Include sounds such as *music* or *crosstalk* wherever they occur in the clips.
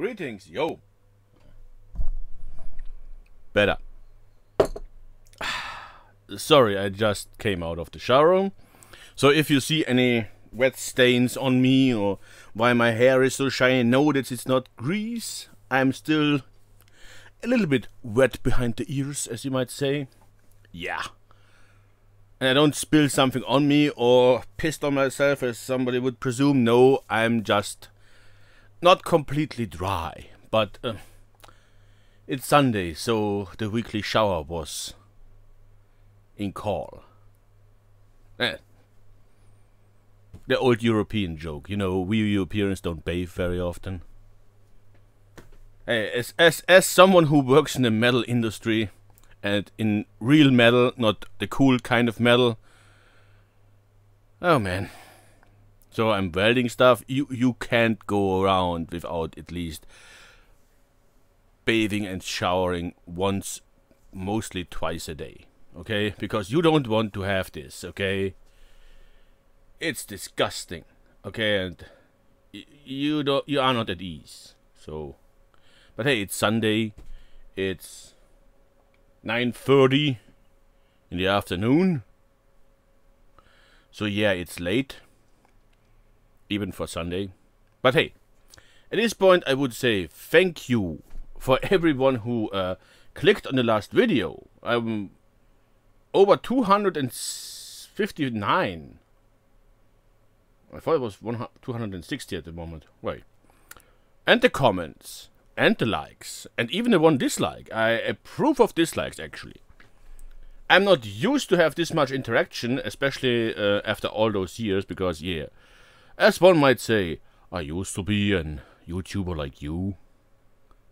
Greetings, yo. Better. Sorry, I just came out of the shower room. So if you see any wet stains on me or why my hair is so shiny, know that it's not grease. I'm still a little bit wet behind the ears, as you might say. Yeah. And I don't spill something on me or pissed on myself as somebody would presume. No, I'm just not completely dry, but uh, it's Sunday, so the weekly shower was in call. Eh. The old European joke, you know, we Europeans don't bathe very often. Hey, eh, as, as, as someone who works in the metal industry, and in real metal, not the cool kind of metal, oh man. So I'm welding stuff. You you can't go around without at least bathing and showering once, mostly twice a day. Okay, because you don't want to have this. Okay, it's disgusting. Okay, and you don't you are not at ease. So, but hey, it's Sunday. It's nine thirty in the afternoon. So yeah, it's late even for Sunday. But hey, at this point I would say thank you for everyone who uh, clicked on the last video. I'm over 259. I thought it was 260 at the moment. Wait. And the comments. And the likes. And even the one dislike. I approve of dislikes, actually. I'm not used to have this much interaction, especially uh, after all those years, because, yeah, as one might say, I used to be an YouTuber like you,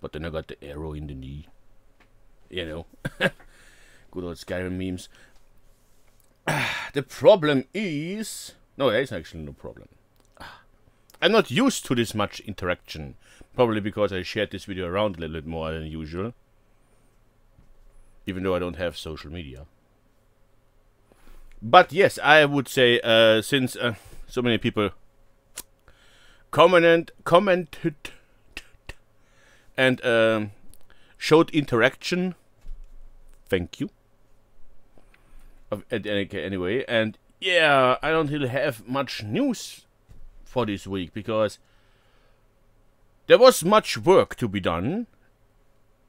but then I got the arrow in the knee. You know, *laughs* good old Skyrim memes. *sighs* the problem is, no, there is actually no problem. I'm not used to this much interaction, probably because I shared this video around a little bit more than usual, even though I don't have social media. But yes, I would say uh, since uh, so many people commented, commented and um, showed interaction. Thank you. Anyway, and yeah, I don't really have much news for this week because there was much work to be done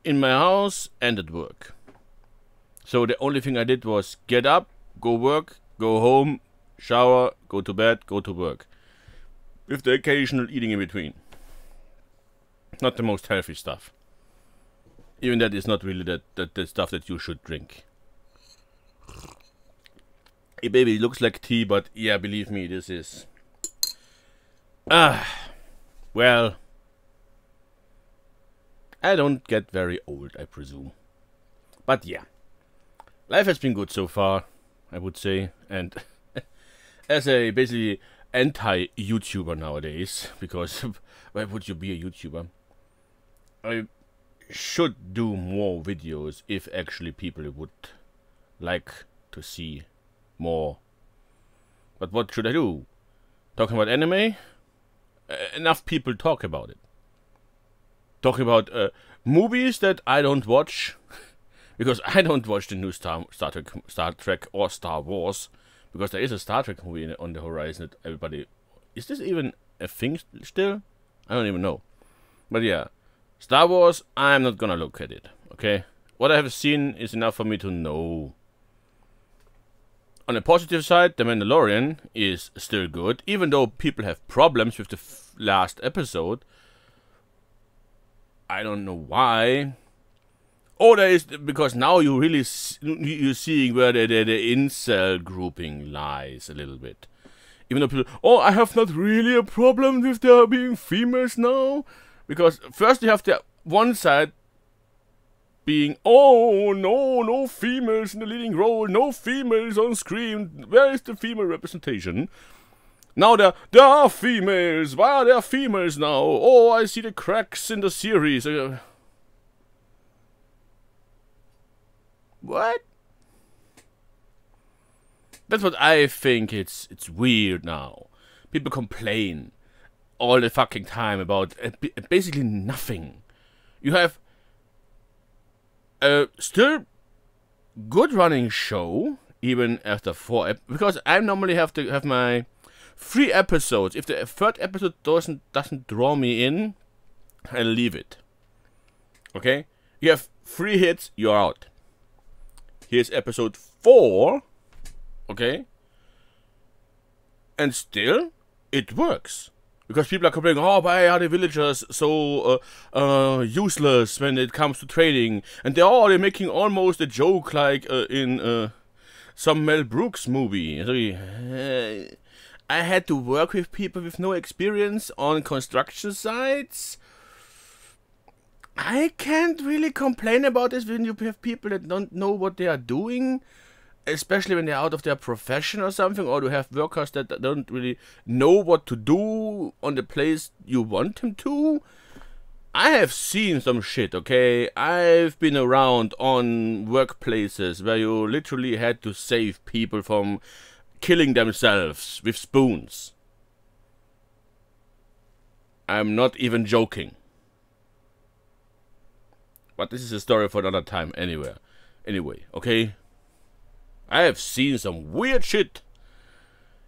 in my house and at work. So the only thing I did was get up, go work, go home, shower, go to bed, go to work with the occasional eating in between. Not the most healthy stuff. Even that is not really that, that the stuff that you should drink. It maybe looks like tea, but yeah, believe me, this is... Ah, well... I don't get very old, I presume. But yeah, life has been good so far, I would say, and *laughs* as a basically anti-YouTuber nowadays because *laughs* why would you be a YouTuber? I should do more videos if actually people would like to see more. But what should I do? Talking about anime? Uh, enough people talk about it. Talking about uh, movies that I don't watch *laughs* because I don't watch the new Star, Star, Trek, Star Trek or Star Wars because there is a Star Trek movie on the horizon that everybody is this even a thing still? I don't even know. But yeah, Star Wars, I'm not gonna look at it. Okay, what I have seen is enough for me to know. On the positive side, The Mandalorian is still good, even though people have problems with the last episode. I don't know why. Oh, there er is because now you really you're seeing where the, the, the incel grouping lies a little bit. Even though people, oh, I have not really a problem with there being females now, because first you have the one side being, oh no, no females in the leading role, no females on screen. Where is the female representation? Now there, there are females. Why are there females now? Oh, I see the cracks in the series. Uh, What? That's what I think it's it's weird now. People complain all the fucking time about uh, uh, basically nothing. You have a still good running show even after four because I normally have to have my three episodes. If the third episode doesn't doesn't draw me in, I leave it. Okay? You have three hits, you're out. Here's episode 4. Okay? And still, it works. Because people are complaining, oh, why are the villagers so uh, uh, useless when it comes to trading? And they are they're making almost a joke like uh, in uh, some Mel Brooks movie. Uh, I had to work with people with no experience on construction sites. I can't really complain about this when you have people that don't know what they are doing, especially when they're out of their profession or something, or you have workers that don't really know what to do on the place you want them to. I have seen some shit, okay? I've been around on workplaces where you literally had to save people from killing themselves with spoons. I'm not even joking. But this is a story for another time anywhere. Anyway, okay? I have seen some weird shit.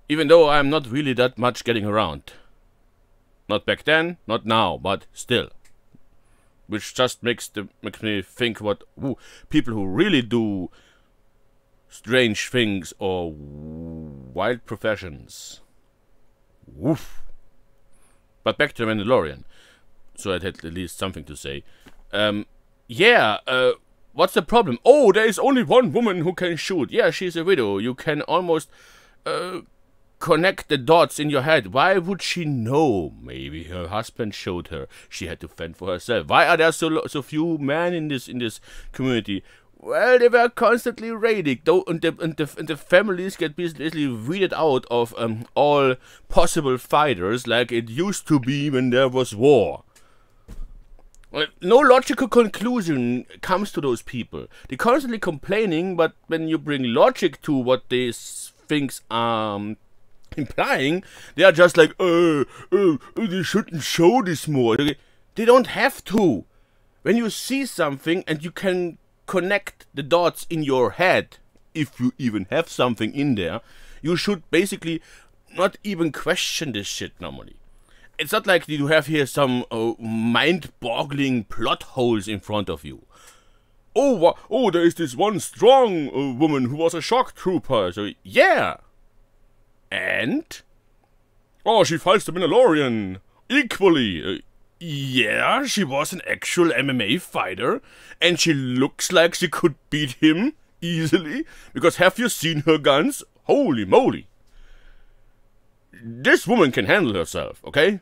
Even though I'm not really that much getting around. Not back then, not now, but still. Which just makes, the, makes me think what ooh, people who really do strange things or wild professions. Woof. But back to the Mandalorian. So I had at least something to say. Um, yeah, uh, what's the problem? Oh, there is only one woman who can shoot. Yeah, she's a widow. You can almost uh, connect the dots in your head. Why would she know? Maybe her husband showed her. She had to fend for herself. Why are there so so few men in this in this community? Well, they were constantly raided, though, and the, and the, and the families get basically weeded out of um, all possible fighters like it used to be when there was war no logical conclusion comes to those people. They're constantly complaining, but when you bring logic to what these things are um, implying, they are just like, uh, uh, they shouldn't show this more. They don't have to. When you see something and you can connect the dots in your head, if you even have something in there, you should basically not even question this shit normally it's not like you have here some uh, mind-boggling plot holes in front of you. Oh, oh, there is this one strong uh, woman who was a shock trooper. So yeah, and oh, she fights the Mandalorian equally. Uh, yeah, she was an actual MMA fighter, and she looks like she could beat him easily. Because have you seen her guns? Holy moly! This woman can handle herself, okay?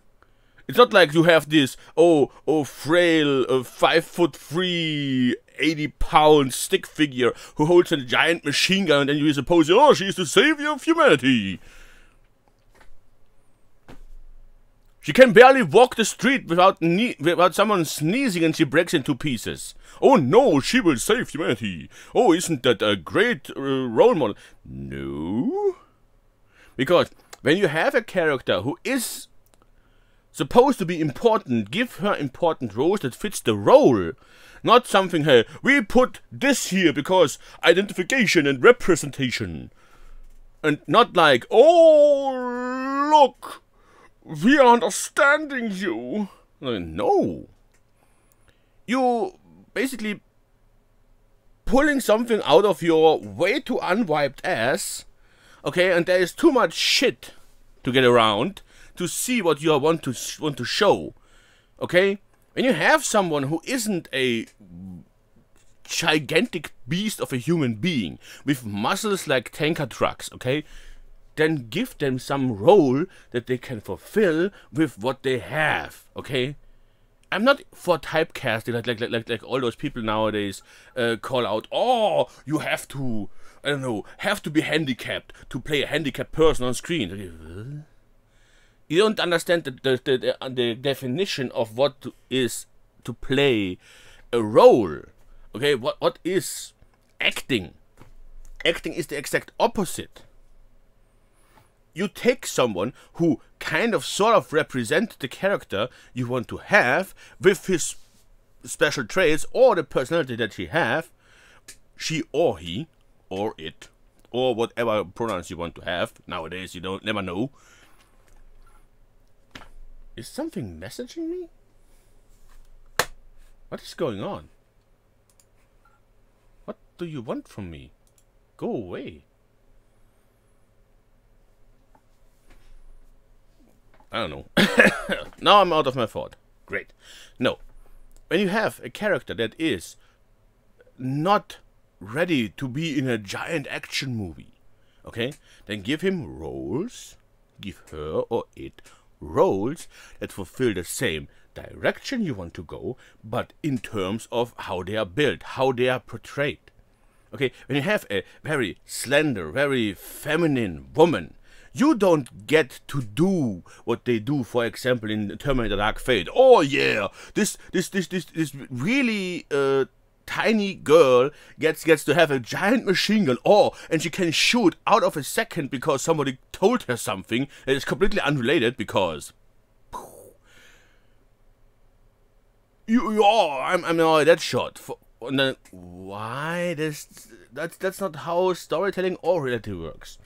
It's not like you have this, oh, oh, frail, uh, five foot three, 80 pound stick figure who holds a giant machine gun and then you suppose, oh, she's the savior of humanity. She can barely walk the street without, without someone sneezing and she breaks into pieces. Oh no, she will save humanity. Oh, isn't that a great uh, role model? No. Because when you have a character who is supposed to be important. Give her important roles that fits the role. Not something, hey, we put this here because identification and representation. And not like, oh, look, we are understanding you. No. You basically pulling something out of your way too unwiped ass. Okay, and there is too much shit to get around to see what you want to want to show. Okay, when you have someone who isn't a gigantic beast of a human being with muscles like tanker trucks, okay, then give them some role that they can fulfill with what they have, okay? I'm not for typecasting like like like like all those people nowadays uh, call out. Oh, you have to I don't know have to be handicapped to play a handicapped person on screen you don't understand the the, the, uh, the definition of what is to, play a role. Okay, what what is acting? Acting is the exact opposite. You take someone who kind of sort of represents the character you want to have with his special traits or the personality that he have, she or he or it or whatever pronouns you want to have. Nowadays you don't never know. Is something messaging me? What is going on? What do you want from me? Go away. I don't know. *coughs* now I'm out of my thought. Great. No. When you have a character that is not ready to be in a giant action movie, okay, then give him roles, give her or it roles that fulfill the same direction you want to go, but in terms of how they are built, how they are portrayed. Okay, when you have a very slender, very feminine woman, you don't get to do what they do, for example, in Terminator Dark Fate. Oh yeah, this this this this this really uh, tiny girl gets gets to have a giant machine gun. Oh, and she can shoot out of a second because somebody told her something that is completely unrelated because. You, you oh, I'm, I'm not that shot. For, and then why this? That's that's not how storytelling or reality works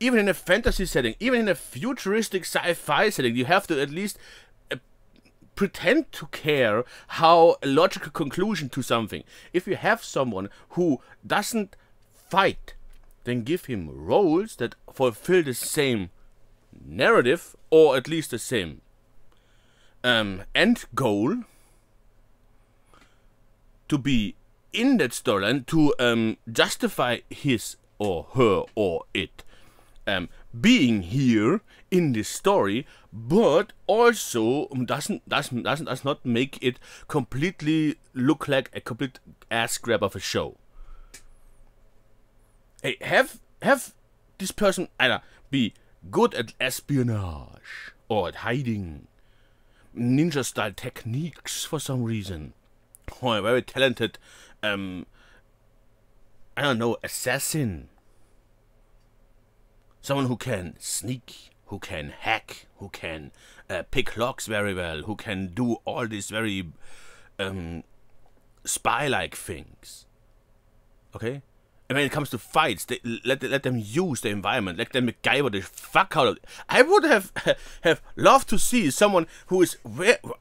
even in a fantasy setting, even in a futuristic sci-fi setting, you have to at least pretend to care how a logical conclusion to something. If you have someone who doesn't fight, then give him roles that fulfill the same narrative or at least the same um, end goal to be in that storyline to um, justify his or her or it. Um, being here in this story, but also um, doesn't doesn't doesn't does not make it completely look like a complete ass grab of a show. Hey, have have this person either be good at espionage or at hiding, ninja style techniques for some reason, or oh, a very talented, um, I don't know, assassin Someone who can sneak, who can hack, who can uh, pick locks very well, who can do all these very um, spy-like things. Okay? And when it comes to fights, they, let let them use the environment. Let them MacGyver the fuck out of it. I would have *laughs* have loved to see someone who is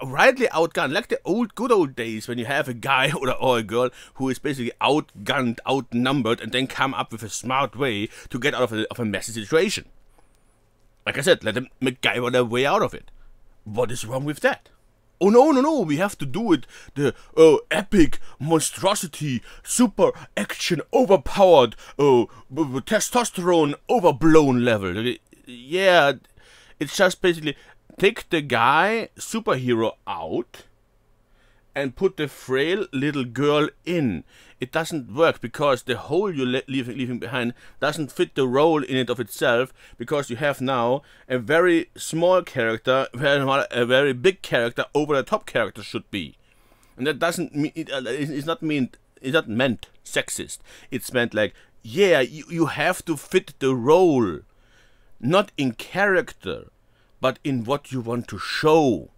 rightly outgunned, like the old good old days when you have a guy *laughs* or a, or a girl who is basically outgunned, outnumbered, and then come up with a smart way to get out of a, of a messy situation. Like I said, let them MacGyver their way out of it. What is wrong with that? Oh no, no, no, we have to do it. The oh, epic monstrosity, super action overpowered, oh, testosterone overblown level. Yeah, it's just basically take the guy superhero out and put the frail little girl in. It doesn't work because the hole you're leaving, leaving behind doesn't fit the role in it of itself because you have now a very small character, a very big character over the top character should be. And that doesn't mean, uh, it's not mean, it's not meant sexist. It's meant like, yeah, you, you have to fit the role. Not in character, but in what you want to show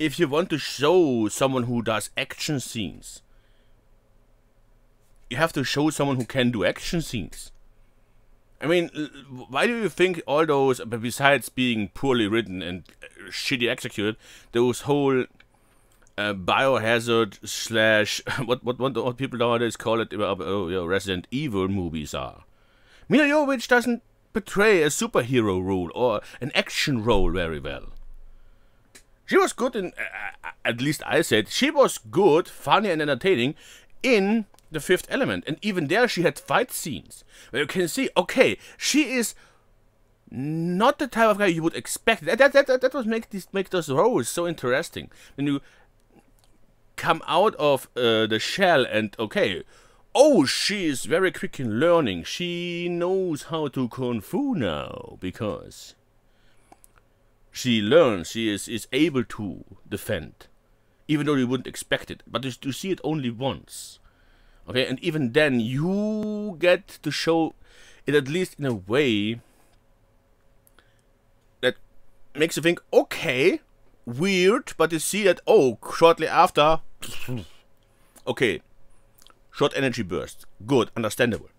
if you want to show someone who does action scenes, you have to show someone who can do action scenes. I mean, why do you think all those, besides being poorly written and uh, shitty executed, those whole uh, biohazard slash *laughs* what what what, what people nowadays call it? Uh, uh, oh, yeah, Resident Evil movies are. Mila Jovovich doesn't portray a superhero role or an action role very well. She was good in, uh, uh, at least I said, she was good, funny and entertaining in The Fifth Element. And even there she had fight scenes. Where you can see, okay, she is not the type of guy you would expect. That, that, that, that was make, this, make those roles so interesting. When you come out of uh, the shell and, okay, Oh, she is very quick in learning. She knows how to kung fu now because she learns, she is, is able to defend, even though you wouldn't expect it. But to see it only once, okay, and even then you get to show it at least in a way that makes you think, okay, weird, but you see that, oh, shortly after, okay, short energy burst, good, understandable,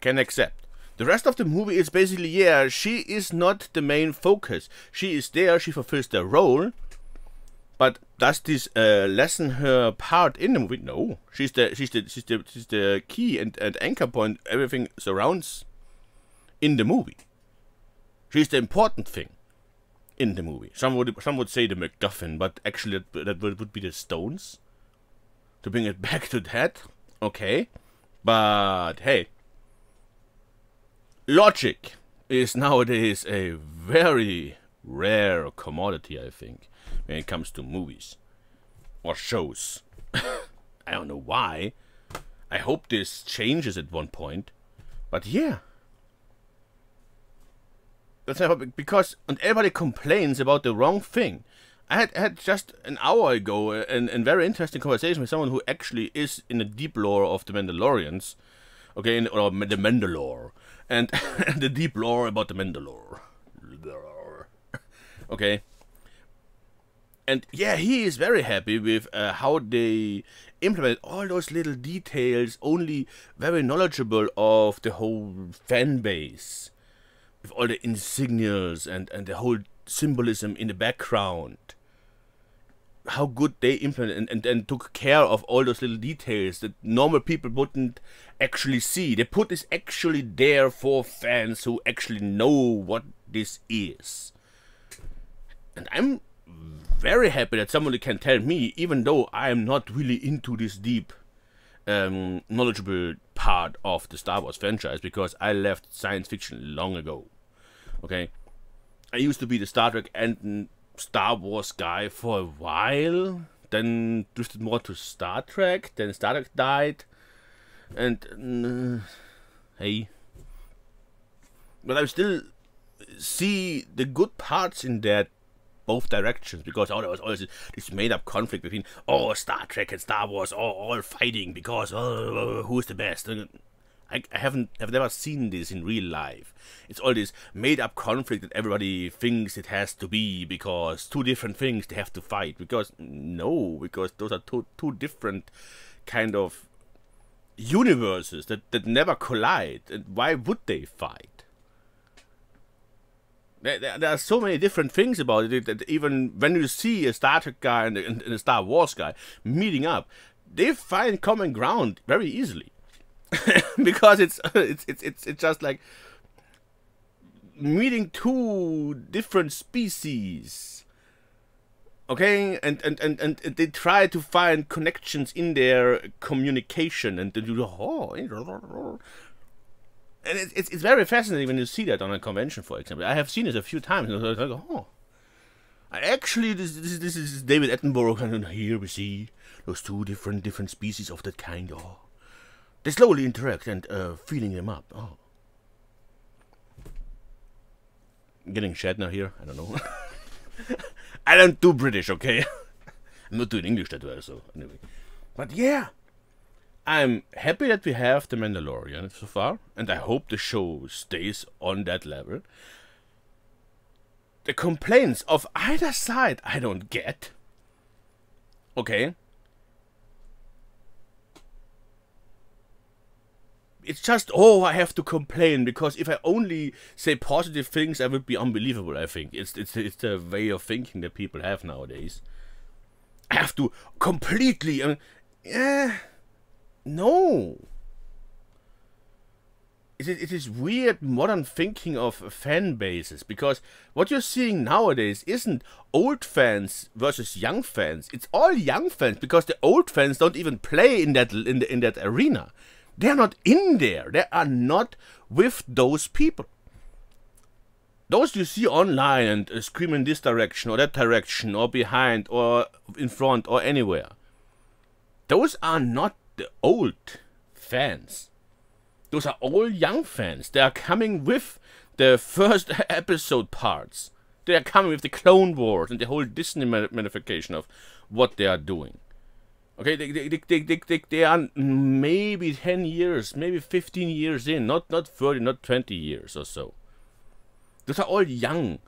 can accept. The rest of the movie is basically, yeah, she is not the main focus. She is there, she fulfills the role, but does this uh, lessen her part in the movie? No, she's the she's the she's the she's the key and, and anchor point. Everything surrounds in the movie. She's the important thing in the movie. Some would some would say the MacGuffin, but actually that, that would be the stones. To bring it *laughs* back to that, okay. But hey, Logic is nowadays a very rare commodity, I think, when it comes to movies or shows. *coughs* I don't know why. I hope this changes at one point. But yeah. That's not, because and everybody complains about the wrong thing. I had, had just an hour ago a, a very interesting conversation with someone who actually is in the deep lore of the Mandalorians. Okay, in, or the Mandalore and *laughs* the deep lore about the Mandalore. okay. And yeah, he is very happy with uh, how they implement all those little details, only very knowledgeable of the whole fan base. With all the insignias and, and the whole symbolism in the background how good they implemented and, and, and took care of all those little details that normal people wouldn't actually see. The put is actually there for fans who actually know what this is. And I'm very happy that somebody can tell me, even though I am not really into this deep, um, knowledgeable part of the Star Wars franchise, because I left science fiction long ago. Okay? I used to be the Star Trek and Star Wars guy for a while, then drifted more to Star Trek, then Star Trek died, and uh, hey. But I still see the good parts in that both directions because oh, there was always this made up conflict between oh Star Trek and Star Wars oh, all fighting because oh, who's the best I, haven't have never seen this in real life. It's all this made up conflict that everybody thinks it has to be because two different things they have to fight. Because no, because those are two two different kind of universes that, that never collide. And why would they fight? There, there, are so many different things about it that even when you see a Star Trek guy and, and a Star Wars guy meeting up, they find common ground very easily. *laughs* because it's, *laughs* it's it's it's it's just like meeting two different species okay and and and, and they try to find connections in their communication and they do and it's, it's, it's very fascinating when you see that on a convention for example i have seen it a few times and I was like oh actually this, this, this is david attenborough and here we see those two different different species of that kind oh they slowly interact and uh, filling them up. Oh. Getting Shatner here? I don't know. *laughs* I don't do British, okay? *laughs* I'm not doing English that well, so anyway. But yeah, I'm happy that we have The Mandalorian so far, and I hope the show stays on that level. The complaints of either side I don't get. Okay, it's just oh I have to complain because if I only say positive things I would be unbelievable. I think it's it's it's the way of thinking that people have nowadays. I have to completely. I mean, yeah, no. It, it is weird modern thinking of fan bases because what you're seeing nowadays isn't old fans versus young fans. It's all young fans because the old fans don't even play in that in, the, in that arena. They are not in there. They are not with those people. Those you see online and uh, scream in this direction or that direction or behind or in front or anywhere. Those are not the old fans. Those are all young fans. They are coming with the first episode parts. They are coming with the Clone Wars and the whole Disney modification of what they are doing. Okay, they, they, they, they, they, they are maybe 10 years, maybe 15 years in, not, not 30, not 20 years or so. Those are all young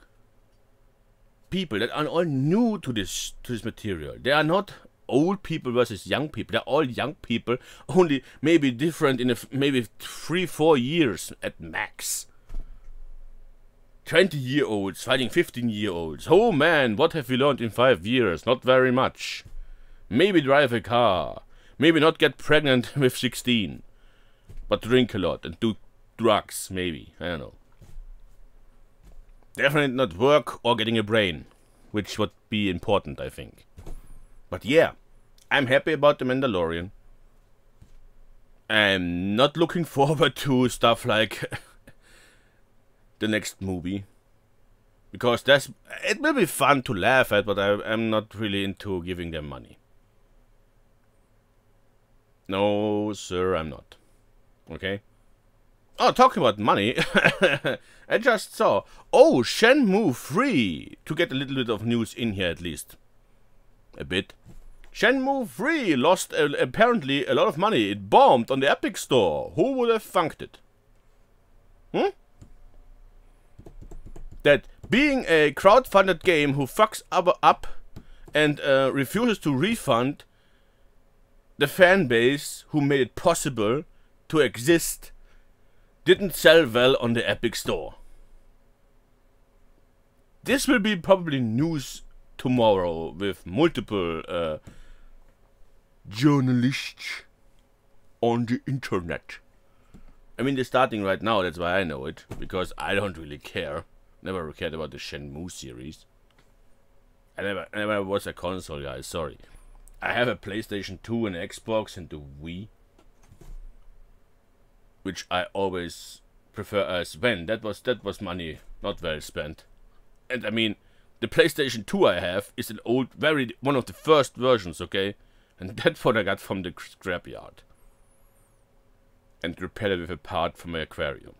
people that are all new to this, to this material. They are not old people versus young people. They're all young people, only maybe different in maybe three, four years at max. 20 year olds fighting 15 year olds. Oh man, what have we learned in five years? Not very much maybe drive a car, maybe not get pregnant *laughs* with 16, but drink a lot and do drugs, maybe. I don't know. Definitely not work or getting a brain, which would be important, I think. But yeah, I'm happy about The Mandalorian. I'm not looking *laughs* forward to stuff like *laughs* the next movie. Because that's it will be fun to laugh at, but I, I'm not really into giving them money. No, sir, I'm not. Okay? Oh, talking about money, *laughs* I just saw, oh, Shenmue 3, to get a little bit of news in here at least. A bit. Shenmue 3 lost uh, apparently a lot of money. It bombed on the Epic Store. Who would have funked it? Hmm? That being a crowdfunded game who fucks up, up and uh, refuses to refund the fan base who made it possible to exist didn't sell well on the Epic Store. This will be probably news tomorrow with multiple uh, journalists on the internet. I mean, they're starting right now, that's why I know it, because I don't really care. Never cared about the Shenmue series. I never, I never was a console guy, sorry. I have a PlayStation 2 and Xbox and the Wii. Which I always prefer as when That was that was money not well spent. And I mean the PlayStation 2 I have is an old very one of the first versions, okay? And *laughs* that's what I got from the scrapyard. And repaired it with a part from my aquarium.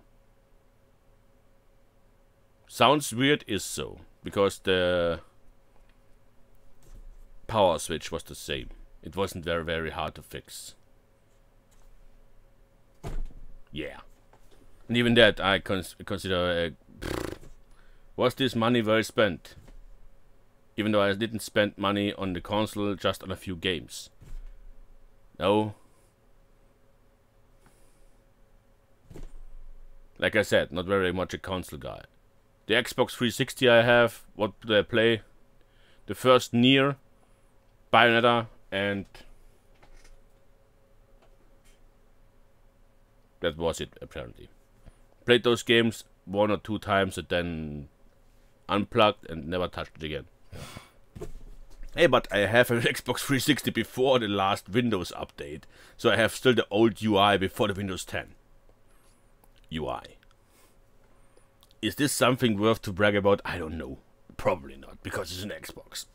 Sounds weird is so, because the power switch was the same. It wasn't very, very hard to fix. Yeah. And even that, I cons consider... Uh, was this money well spent? Even though I didn't spend money on the console, just on a few games. No. Like I said, not very much a console guy. The Xbox 360 I have, what do I play? The first Nier, Bayonetta, and that was it apparently. Played those games one or two times and then unplugged and never touched it again. Hey, but I have an *laughs* Xbox 360 before the last Windows update, so I have still the old UI before the Windows 10 UI. Is this something worth to brag about? I don't know. Probably not, because it's an Xbox.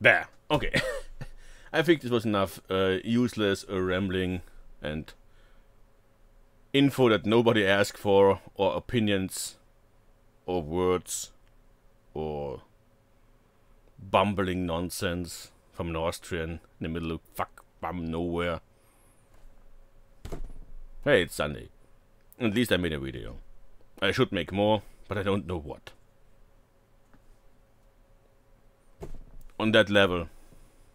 There. Okay. *laughs* I think this was enough uh, useless uh, rambling and info that nobody asked for, or opinions, or words, or bumbling nonsense from an Austrian in the middle of fuck bum nowhere. Hey, it's Sunday. At least I made a video. I should make more, but I don't know what. on that level,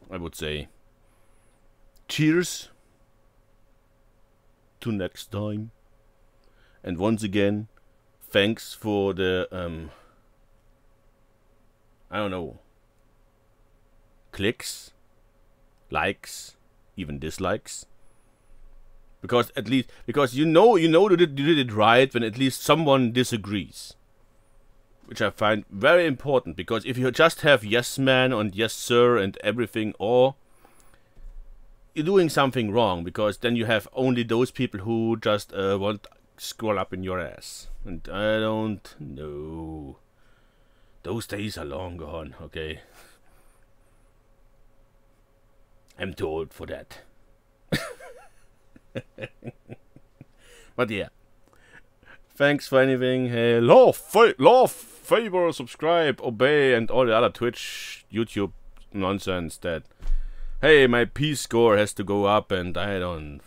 I would say. Cheers to next time. And once again, thanks for the, um, I don't know, clicks, likes, even dislikes. Because at least, because you know, you know you did, you did it right when at least someone disagrees which I find very important because if you just have yes man and yes sir and everything or you're doing something wrong because then you have only those people who just uh, want scroll up in your ass and I don't know those days are long gone okay I'm too old for that *laughs* but yeah Thanks for anything. Hey, love, fa love, favor, subscribe, obey, and all the other Twitch, YouTube nonsense that, hey, my P score has to go up and I don't...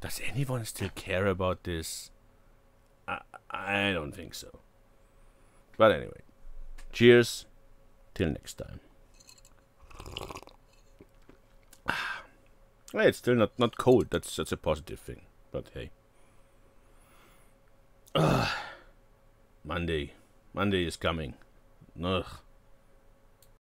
Does anyone still care about this? I, I don't think so. But anyway, cheers. Till next time. *sighs* Hey, it's still not, not cold. That's, that's a positive thing. But hey. Ugh. Monday. Monday is coming. Ugh.